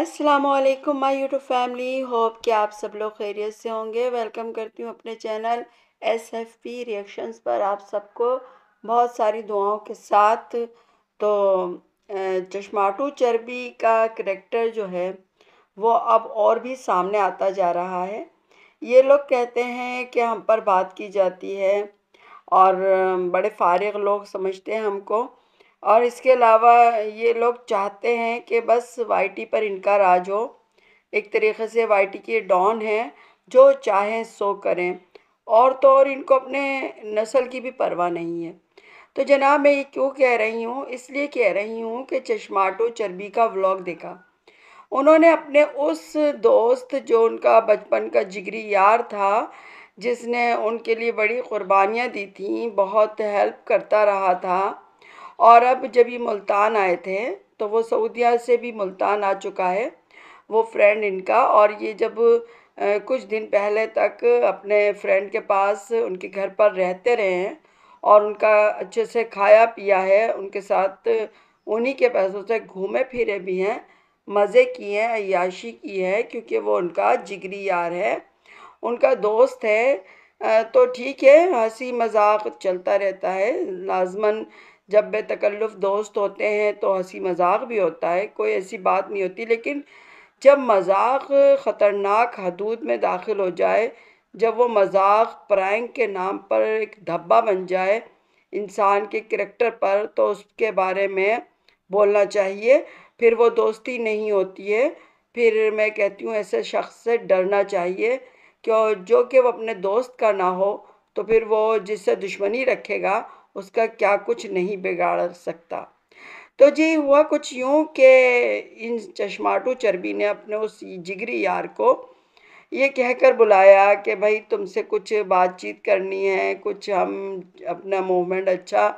Aslam my YouTube family hope कि आप सब लोग खैरियत से होंगे वेलकम करती हूँ अपने channel S F P reactions पर आप सबको बहुत सारी दुआओं के साथ तो चश्माटू चर्बी का करेक्टर जो है वो अब और भी सामने आता जा रहा है ये लोग कहते हैं कि हम पर बात की जाती है और बड़े फारग लोग समझते हैं हमको और इसके अलावा ये लोग चाहते हैं कि बस वाईटी पर इनका राज हो एक तरीके से वाईटी के डॉन हैं जो चाहें सो करें और तो और इनको अपने नस्ल की भी परवाह नहीं है तो जनाब मैं ये क्यों कह रही हूँ इसलिए कह रही हूँ कि चश्माटो चर्बी का व्लॉग देखा उन्होंने अपने उस दोस्त जो उनका बचपन का जिगरी यार था जिसने उनके लिए बड़ी कुर्बानियाँ दी थी बहुत हेल्प करता रहा था और अब जब ये मुल्तान आए थे तो वो सऊदिया से भी मुल्तान आ चुका है वो फ्रेंड इनका और ये जब कुछ दिन पहले तक अपने फ्रेंड के पास उनके घर पर रहते रहे हैं और उनका अच्छे से खाया पिया है उनके साथ उन्हीं के पैसों से घूमे फिरे भी हैं मज़े किए हैं अयाशी की है क्योंकि वो उनका जिगरी यार है उनका दोस्त है तो ठीक है हंसी मजाक चलता रहता है लाजमन जब बेतकल्लुफ़ दोस्त होते हैं तो हंसी मजाक भी होता है कोई ऐसी बात नहीं होती लेकिन जब मजाक ख़तरनाक हदूद में दाखिल हो जाए जब वो मजाक प्रैंक के नाम पर एक धब्बा बन जाए इंसान के करेक्टर पर तो उसके बारे में बोलना चाहिए फिर वो दोस्ती नहीं होती है फिर मैं कहती हूँ ऐसे शख्स से डरना चाहिए क्यों जो कि वो अपने दोस्त का ना हो तो फिर वो जिससे दुश्मनी रखेगा उसका क्या कुछ नहीं बिगाड़ सकता तो जी हुआ कुछ यूँ कि इन चश्माटू चर्बी ने अपने उस जिगरी यार को ये कहकर बुलाया कि भाई तुमसे कुछ बातचीत करनी है कुछ हम अपना मोमेंट अच्छा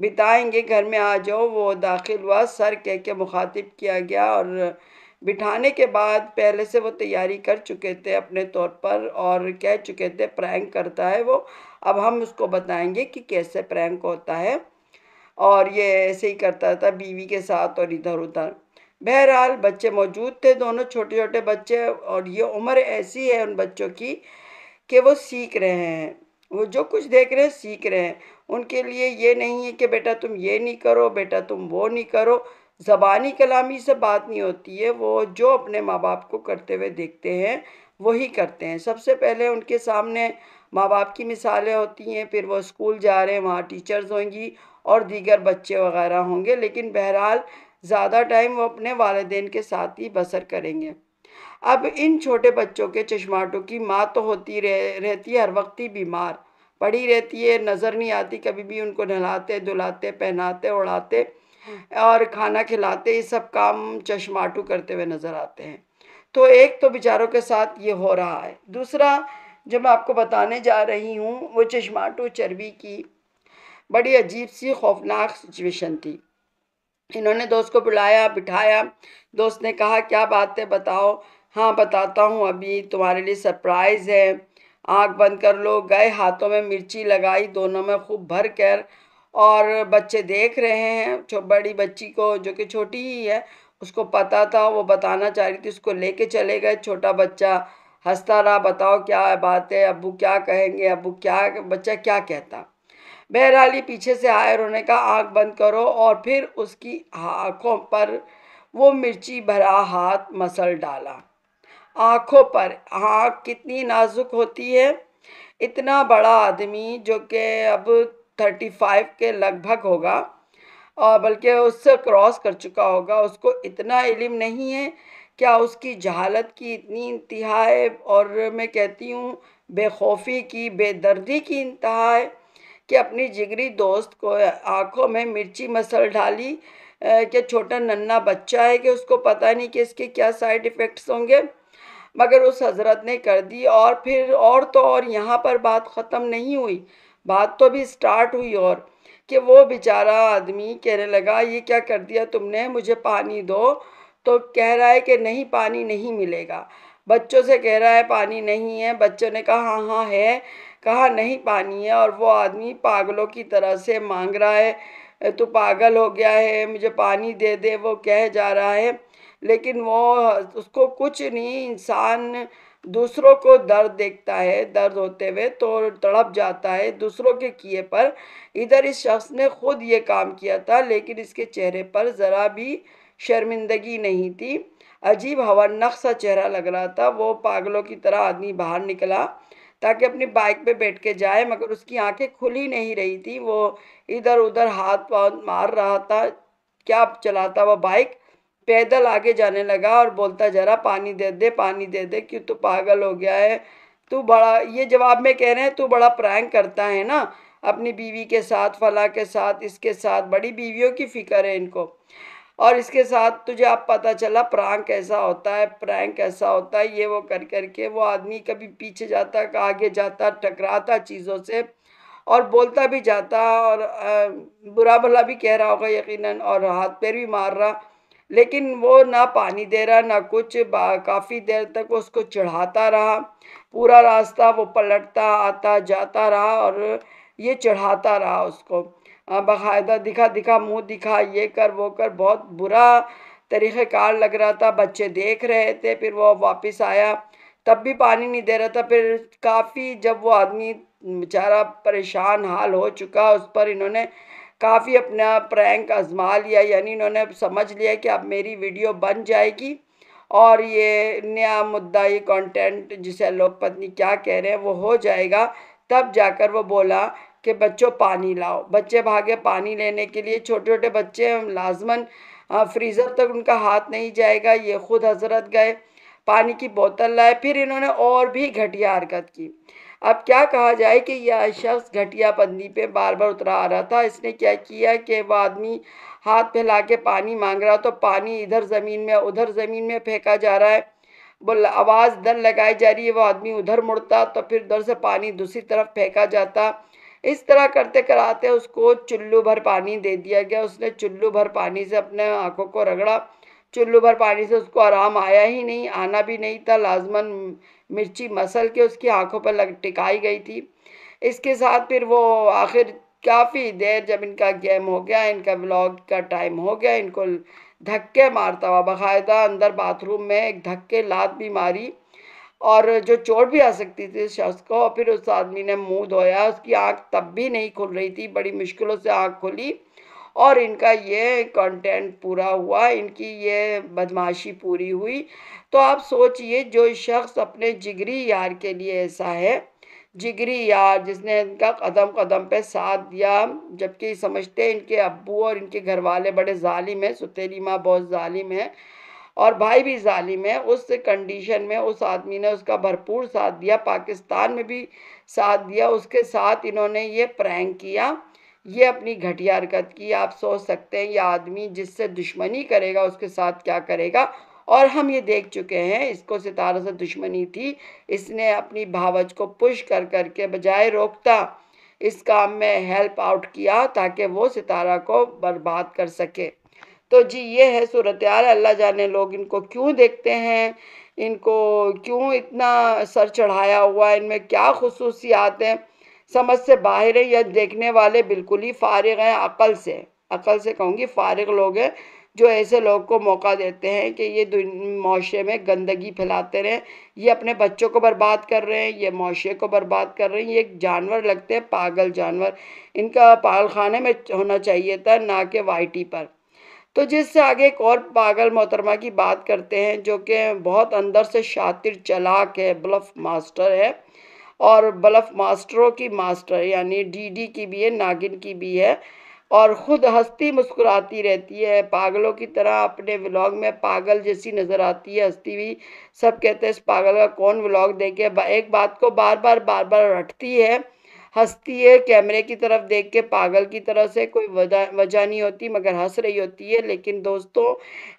बिताएंगे घर में आ जाओ वो दाखिल हुआ सर कह के मुखातिब किया गया और बिठाने के बाद पहले से वो तैयारी कर चुके थे अपने तौर पर और कह चुके थे प्रैंक करता है वो अब हम उसको बताएंगे कि कैसे प्रैंक होता है और ये ऐसे ही करता था बीवी के साथ और इधर उधर बहरहाल बच्चे मौजूद थे दोनों छोटे छोटे बच्चे और ये उम्र ऐसी है उन बच्चों की कि वो सीख रहे हैं वो जो कुछ देख रहे हैं सीख रहे हैं उनके लिए ये नहीं है कि बेटा तुम ये नहीं करो बेटा तुम वो नहीं करो ज़बानी कलामी से बात नहीं होती है वो जो अपने माँ बाप को करते हुए देखते हैं वही करते हैं सबसे पहले उनके सामने माँ बाप की मिसालें होती हैं फिर वो स्कूल जा रहे हैं वहाँ टीचर्स होंगी और दीगर बच्चे वगैरह होंगे लेकिन बहरहाल ज़्यादा टाइम वो अपने वालदेन के साथ ही बसर करेंगे अब इन छोटे बच्चों के चश्माटों की माँ तो होती रह, रहती है हर वक्त ही बीमार पड़ी रहती है नज़र नहीं आती कभी भी उनको नहलाते धुलाते पहनाते उड़ाते और खाना खिलाते ये सब काम चश्माटू करते हुए नज़र आते हैं तो एक तो बेचारों के साथ ये हो रहा है दूसरा जो मैं आपको बताने जा रही हूँ वो चश्माटू चर्बी की बड़ी अजीब सी खौफनाक सिचुएशन थी इन्होंने दोस्त को बुलाया बिठाया दोस्त ने कहा क्या बात है बताओ हाँ बताता हूँ अभी तुम्हारे लिए सरप्राइज़ है आँख बंद कर लो गए हाथों में मिर्ची लगाई दोनों में खूब भर कर और बच्चे देख रहे हैं बड़ी बच्ची को जो कि छोटी ही है उसको पता था वो बताना चाह रही थी उसको लेके चले गए छोटा बच्चा हंसता रहा बताओ क्या बात है अबू क्या कहेंगे अबू क्या बच्चा क्या कहता बहरहाली पीछे से आए उन्होंने कहा आँख बंद करो और फिर उसकी आँखों पर वो मिर्ची भरा हाथ मसल डाला आँखों पर आँख कितनी नाजुक होती है इतना बड़ा आदमी जो कि अब थर्टी फाइव के लगभग होगा और बल्कि उससे क्रॉस कर चुका होगा उसको इतना इलम नहीं है क्या उसकी जहालत की इतनी इंतहा है और मैं कहती हूँ बेखौफी की बेदर्दी की इंतहा है कि अपनी जिगरी दोस्त को आँखों में मिर्ची मसल डाली कि छोटा नन्ना बच्चा है कि उसको पता नहीं कि इसके क्या साइड इफ़ेक्ट्स होंगे मगर उस हज़रत ने कर दी और फिर और तो और यहाँ पर बात ख़त्म नहीं हुई बात तो भी स्टार्ट हुई और कि वो बेचारा आदमी कहने लगा ये क्या कर दिया तुमने मुझे पानी दो तो कह रहा है कि नहीं पानी नहीं मिलेगा बच्चों से कह रहा है पानी नहीं है बच्चों ने कहा हाँ हाँ है कहा नहीं पानी है और वो आदमी पागलों की तरह से मांग रहा है तो पागल हो गया है मुझे पानी दे दे वो कह जा रहा है लेकिन वो उसको कुछ नहीं इंसान दूसरों को दर्द देखता है दर्द होते हुए तो तड़प जाता है दूसरों के किए पर इधर इस शख्स ने खुद ये काम किया था लेकिन इसके चेहरे पर ज़रा भी शर्मिंदगी नहीं थी अजीब हवनक सा चेहरा लग रहा था वो पागलों की तरह आदमी बाहर निकला ताकि अपनी बाइक पे बैठ के जाए मगर उसकी आंखें खुली नहीं रही थी वो इधर उधर हाथ पाँव मार रहा था क्या चलाता वह बाइक पैदल आगे जाने लगा और बोलता जा रहा पानी दे दे पानी दे दे क्यों तू पागल हो गया है तू बड़ा ये जवाब में कह रहे हैं तू बड़ा प्रैंक करता है ना अपनी बीवी के साथ फला के साथ इसके साथ बड़ी बीवियों की फ़िक्र है इनको और इसके साथ तुझे अब पता चला प्रैंक कैसा होता है प्रैंक कैसा होता है ये वो कर कर के वो आदमी कभी पीछे जाता आगे जाता टकराता चीज़ों से और बोलता भी जाता और बुरा भला भी कह रहा होगा यकीनन और हाथ पैर भी मार रहा लेकिन वो ना पानी दे रहा ना कुछ काफ़ी देर तक वो उसको चढ़ाता रहा पूरा रास्ता वो पलटता आता जाता रहा और ये चढ़ाता रहा उसको बाकायदा दिखा दिखा मुंह दिखा ये कर वो कर बहुत बुरा तरीक़ार लग रहा था बच्चे देख रहे थे फिर वो वापस आया तब भी पानी नहीं दे रहा था फिर काफ़ी जब वो आदमी बेचारा परेशान हाल हो चुका उस पर इन्होंने काफ़ी अपना प्रैंक आजमा लिया यानी इन्होंने समझ लिया कि अब मेरी वीडियो बन जाएगी और ये नया मुद्दा ये कंटेंट जिसे लोग पत्नी क्या कह रहे हैं वो हो जाएगा तब जाकर वो बोला कि बच्चों पानी लाओ बच्चे भागे पानी लेने के लिए छोटे छोटे बच्चे लाजमन फ्रीज़र तक उनका हाथ नहीं जाएगा ये ख़ुद हजरत गए पानी की बोतल लाए फिर इन्होंने और भी घटिया हरकत की अब क्या कहा जाए कि यह शख्स घटिया बंदी पे बार बार उतरा आ रहा था इसने क्या किया कि वह आदमी हाथ फैला के पानी मांग रहा तो पानी इधर ज़मीन में उधर ज़मीन में फेंका जा रहा है बोल आवाज़ दर लगाई जा रही है वो आदमी उधर मुड़ता तो फिर उधर से पानी दूसरी तरफ फेंका जाता इस तरह करते कराते उसको चुल्लू भर पानी दे दिया गया उसने चुल्लू भर पानी से अपने आँखों को रगड़ा चुल्लू भर पानी से उसको आराम आया ही नहीं आना भी नहीं था लाजमन मिर्ची मसल के उसकी आंखों पर लग टिकाई गई थी इसके साथ फिर वो आखिर काफ़ी देर जब इनका गेम हो गया इनका ब्लॉग का टाइम हो गया इनको धक्के मारता हुआ बाकायदा अंदर बाथरूम में एक धक्के लात भी मारी और जो चोट भी आ सकती थी शख्स को फिर उस आदमी ने मुंह धोया उसकी आंख तब भी नहीं खुल रही थी बड़ी मुश्किलों से आंख खुली और इनका ये कंटेंट पूरा हुआ इनकी ये बदमाशी पूरी हुई तो आप सोचिए जो शख्स अपने जिगरी यार के लिए ऐसा है जिगरी यार जिसने इनका कदम कदम पे साथ दिया जबकि समझते इनके अब्बू और इनके घर वाले बड़े ालिम हैं सुतेली माँ बहुत ालिम है और भाई भी ालिम है उस कंडीशन में उस आदमी ने उसका भरपूर साथ दिया पाकिस्तान में भी साथ दिया उसके साथ इन्होंने ये प्रैंक किया ये अपनी घटिया हरकत की आप सोच सकते हैं ये आदमी जिससे दुश्मनी करेगा उसके साथ क्या करेगा और हम ये देख चुके हैं इसको सितारों से दुश्मनी थी इसने अपनी भावच को पुश कर करके बजाय रोकता इस काम में हेल्प आउट किया ताकि वो सितारा को बर्बाद कर सके तो जी ये है सूरत अल्लाह जाने लोग इनको क्यों देखते हैं इनको क्यों इतना सर चढ़ाया हुआ है इनमें क्या खसूसियात हैं समझ से बाहर है यह देखने वाले बिल्कुल ही फारग हैं अकल से अकल से कहूँगी फ़ारग लोग हैं जो ऐसे लोग को मौका देते हैं कि ये माशरे में गंदगी फैलाते रहें ये अपने बच्चों को बर्बाद कर रहे हैं ये माशरे को बर्बाद कर रहे हैं ये एक जानवर लगते हैं पागल जानवर इनका पागल खाने में होना चाहिए था ना कि वाइटी पर तो जिससे आगे एक और पागल मोहतरमा की बात करते हैं जो कि बहुत अंदर से शातिर चलाक है ब्लफ मास्टर है और बलफ मास्टरों की मास्टर यानी डीडी की भी है नागिन की भी है और ख़ुद हस्ती मुस्कुराती रहती है पागलों की तरह अपने व्लॉग में पागल जैसी नज़र आती है हस्ती भी सब कहते हैं इस पागल का कौन व्लॉग देखे एक बात को बार बार बार बार रटती है हंसती है कैमरे की तरफ देख के पागल की तरह से कोई वजह नहीं होती मगर हंस रही होती है लेकिन दोस्तों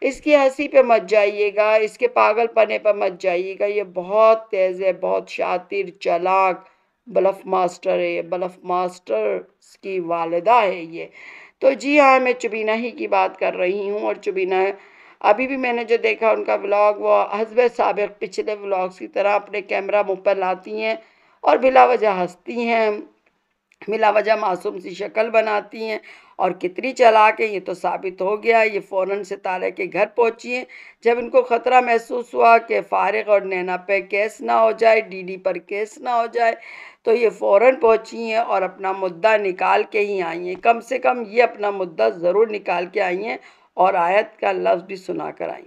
इसकी हंसी पे मत जाइएगा इसके पागल पने पर मत जाइएगा ये बहुत तेज़ है बहुत शातिर चलाक बलफ मास्टर है बलफ मास्टर की वालदा है ये तो जी हाँ मैं चुबीना ही की बात कर रही हूँ और चुबीना अभी भी मैंने जो देखा उनका व्लॉग वो हसब सबक पिछले व्लॉग्स की तरह अपने कैमरा मुँह पर लाती हैं और बिलावजह हंसती हैं मिलावजह मासूम सी शक्ल बनाती हैं और कितनी चला के ये तो साबित हो गया ये फ़ौर सितारे के घर पहुँची हैं जब इनको ख़तरा महसूस हुआ कि फारग और नैना पे केस ना हो जाए डीडी पर केस ना हो जाए तो ये फ़ौर पहुँची हैं और अपना मुद्दा निकाल के ही आई हैं कम से कम ये अपना मुद्दा ज़रूर निकाल के आई हैं और आयत का लफ्ज़ भी सुना कर आई